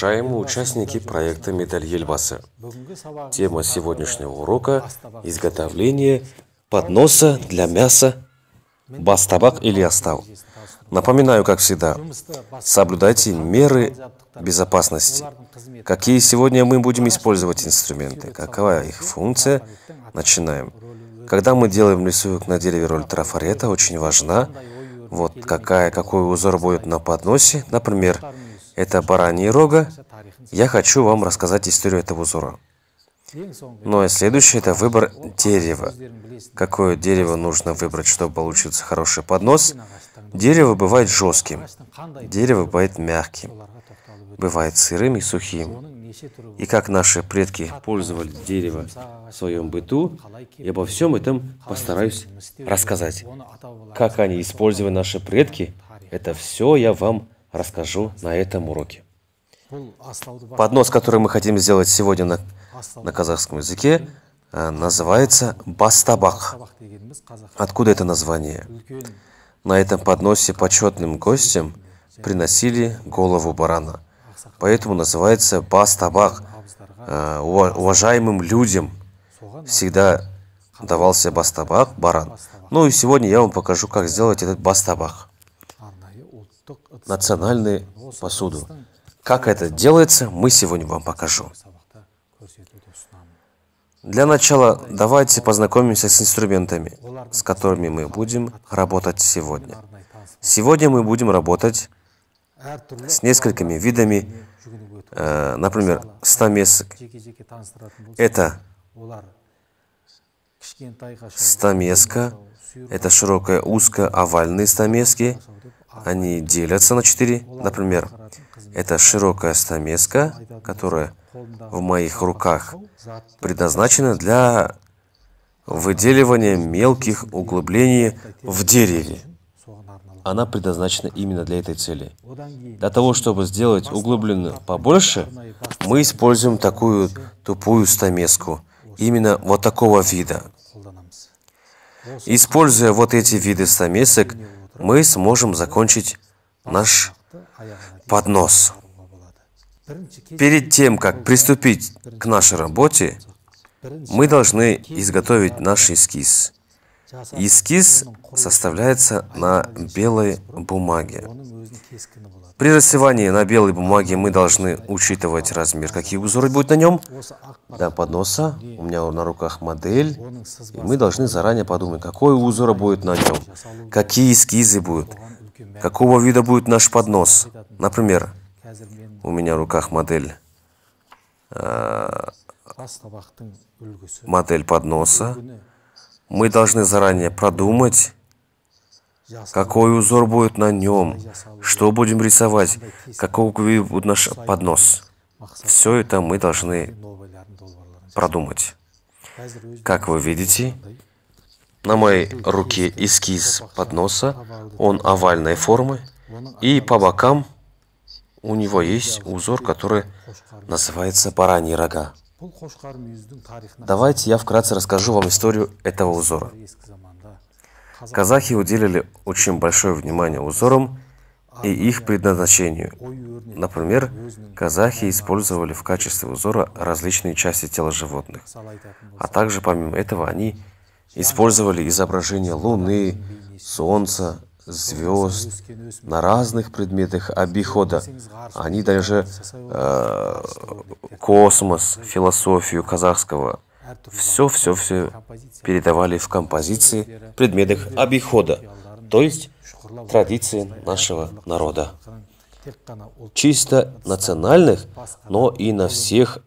Уважаемые участники проекта «Медаль Ельбасы», тема сегодняшнего урока – изготовление подноса для мяса бастабак или остав. Напоминаю, как всегда, соблюдайте меры безопасности. Какие сегодня мы будем использовать инструменты, какова их функция, начинаем. Когда мы делаем рисунок на дереве роль трафарета, очень важна, вот какая, какой узор будет на подносе. Например, это бараньи рога, я хочу вам рассказать историю этого узора. Ну и а следующее – это выбор дерева. Какое дерево нужно выбрать, чтобы получился хороший поднос? Дерево бывает жестким, дерево бывает мягким, бывает сырым и сухим. И как наши предки пользовались дерево в своем быту, я обо всем этом постараюсь рассказать. Как они использовали наши предки, это все я вам расскажу расскажу на этом уроке. Поднос, который мы хотим сделать сегодня на, на казахском языке, э, называется бастабах. Откуда это название? На этом подносе почетным гостям приносили голову барана. Поэтому называется бастабах. Э, уважаемым людям всегда давался бастабах, баран. Ну и сегодня я вам покажу, как сделать этот бастабах национальную посуду. Как это делается, мы сегодня вам покажу. Для начала давайте познакомимся с инструментами, с которыми мы будем работать сегодня. Сегодня мы будем работать с несколькими видами, э, например, стамесок. Это стамеска, это широкая, узкая, овальные стамески – они делятся на четыре. Например, это широкая стамеска, которая в моих руках предназначена для выделивания мелких углублений в дереве. Она предназначена именно для этой цели. Для того, чтобы сделать углубленную побольше, мы используем такую тупую стамеску, именно вот такого вида. Используя вот эти виды стамесок, мы сможем закончить наш поднос. Перед тем, как приступить к нашей работе, мы должны изготовить наш эскиз. Эскиз составляется на белой бумаге. При рассевании на белой бумаге мы должны учитывать размер, какие узоры будут на нем. Для подноса у меня на руках модель, и мы должны заранее подумать, какой узор будет на нем, какие эскизы будут, какого вида будет наш поднос. Например, у меня в руках модель, э, модель подноса. Мы должны заранее продумать, какой узор будет на нем, что будем рисовать, какого будет наш поднос. Все это мы должны продумать. Как вы видите, на моей руке эскиз подноса, он овальной формы, и по бокам у него есть узор, который называется бараньи рога. Давайте я вкратце расскажу вам историю этого узора. Казахи уделили очень большое внимание узорам и их предназначению. Например, казахи использовали в качестве узора различные части тела животных. А также, помимо этого, они использовали изображения луны, солнца, звезд на разных предметах обихода. Они даже э, космос, философию казахского все, все, все передавали в композиции, предметах обихода, то есть традиции нашего народа. Чисто национальных, но и на всех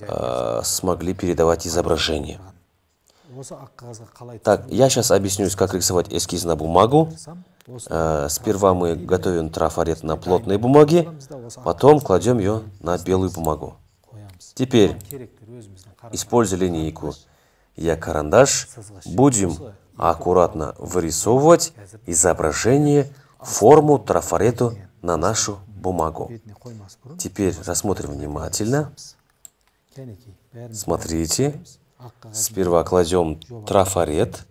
э, смогли передавать изображения. Так, я сейчас объясню, как рисовать эскиз на бумагу. Э, сперва мы готовим трафарет на плотной бумаге, потом кладем ее на белую бумагу. Теперь используя линейку «Я карандаш», будем аккуратно вырисовывать изображение, форму трафарету на нашу бумагу. Теперь рассмотрим внимательно. Смотрите, сперва кладем трафарет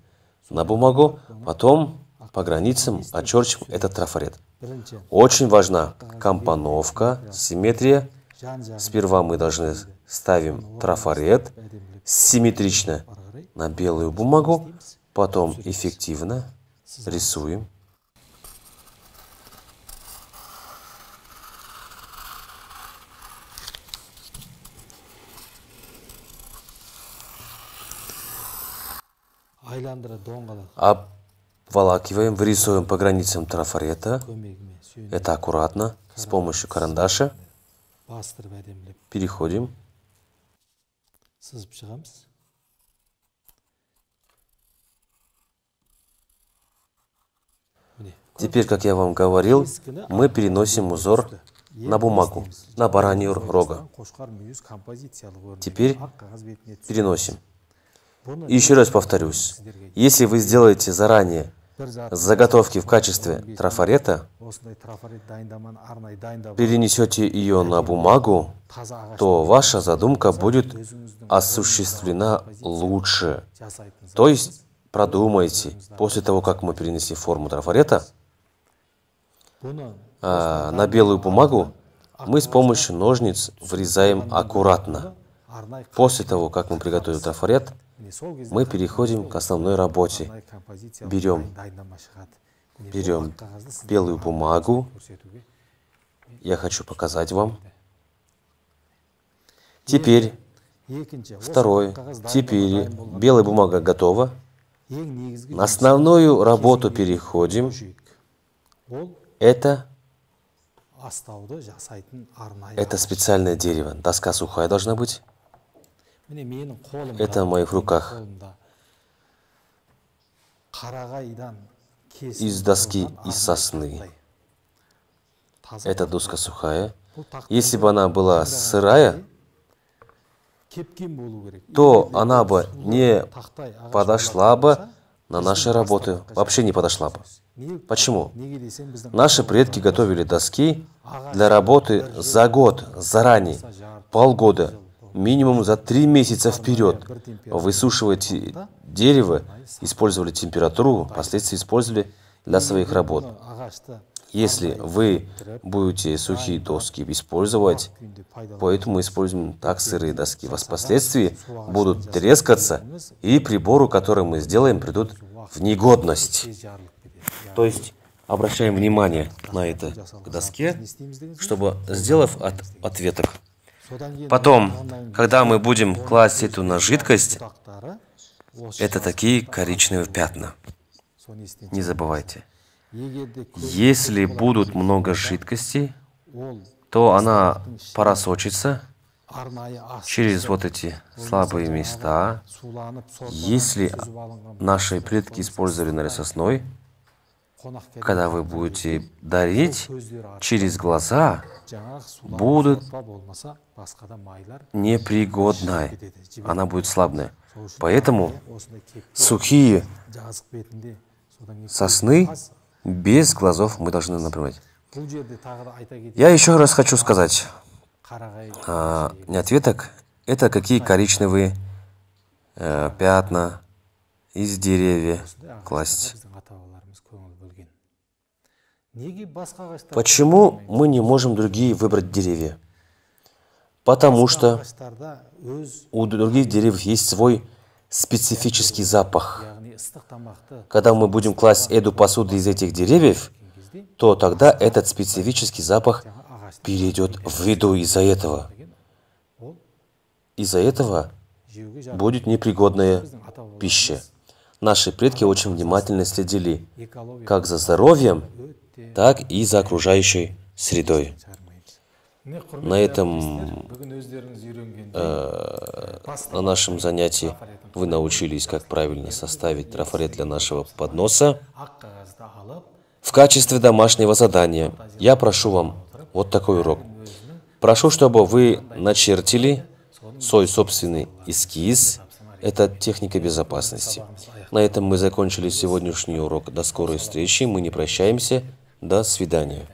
на бумагу, потом по границам очерчим этот трафарет. Очень важна компоновка, симметрия. Сперва мы должны ставим трафарет симметрично на белую бумагу, потом эффективно рисуем. Обволакиваем, вырисовываем по границам трафарета. Это аккуратно, с помощью карандаша. Переходим сызып шығамыз Теперь, как я вам говорил, мы переносим узор на бумагу, на баранью рога. Теперь переносим. И еще раз повторюсь, если вы сделаете заранее заготовки в качестве трафарета, перенесете ее на бумагу, то ваша задумка будет осуществлена лучше. То есть продумайте, после того, как мы перенесли форму трафарета а, на белую бумагу, мы с помощью ножниц врезаем аккуратно. После того, как мы приготовили трафарет, мы переходим к основной работе. Берем, берем белую бумагу. Я хочу показать вам. Теперь, второе, теперь белая бумага готова. На основную работу переходим. Это это специальное дерево. Доска сухая должна быть. Это в моих руках. Из доски, из сосны. Эта доска сухая. Если бы она была сырая, то она бы не подошла бы на наши работы. Вообще не подошла бы. Почему? Наши предки готовили доски для работы за год, заранее, полгода минимум за три месяца вперед. Высушивая дерево, использовали температуру, впоследствии использовали для своих работ. Если вы будете сухие доски использовать, поэтому используем так сырые доски. Впоследствии будут трескаться, и прибору, который мы сделаем, придут в негодность. То есть обращаем внимание на это к доске, чтобы, сделав от ответок, Потом, когда мы будем класть эту на жидкость, это такие коричневые пятна. Не забывайте. Если будут много жидкости, то она просочится через вот эти слабые места. Если наши предки использовали нарисосной, когда вы будете дарить через глаза, будут непригодной. Она будет слабная, Поэтому сухие сосны без глазов мы должны напрягать. Я еще раз хочу сказать, а, не ответок, это какие коричневые э, пятна из деревьев класть. Почему мы не можем другие выбрать деревья? Потому что у других деревьев есть свой специфический запах. Когда мы будем класть эту посуды из этих деревьев, то тогда этот специфический запах перейдет в еду из-за этого. Из-за этого будет непригодная пища. Наши предки очень внимательно следили как за здоровьем, так и за окружающей средой. На этом, э, на нашем занятии вы научились, как правильно составить трафарет для нашего подноса. В качестве домашнего задания я прошу вам вот такой урок. Прошу, чтобы вы начертили свой собственный эскиз. Это техника безопасности. На этом мы закончили сегодняшний урок. До скорой встречи. Мы не прощаемся. До свидания.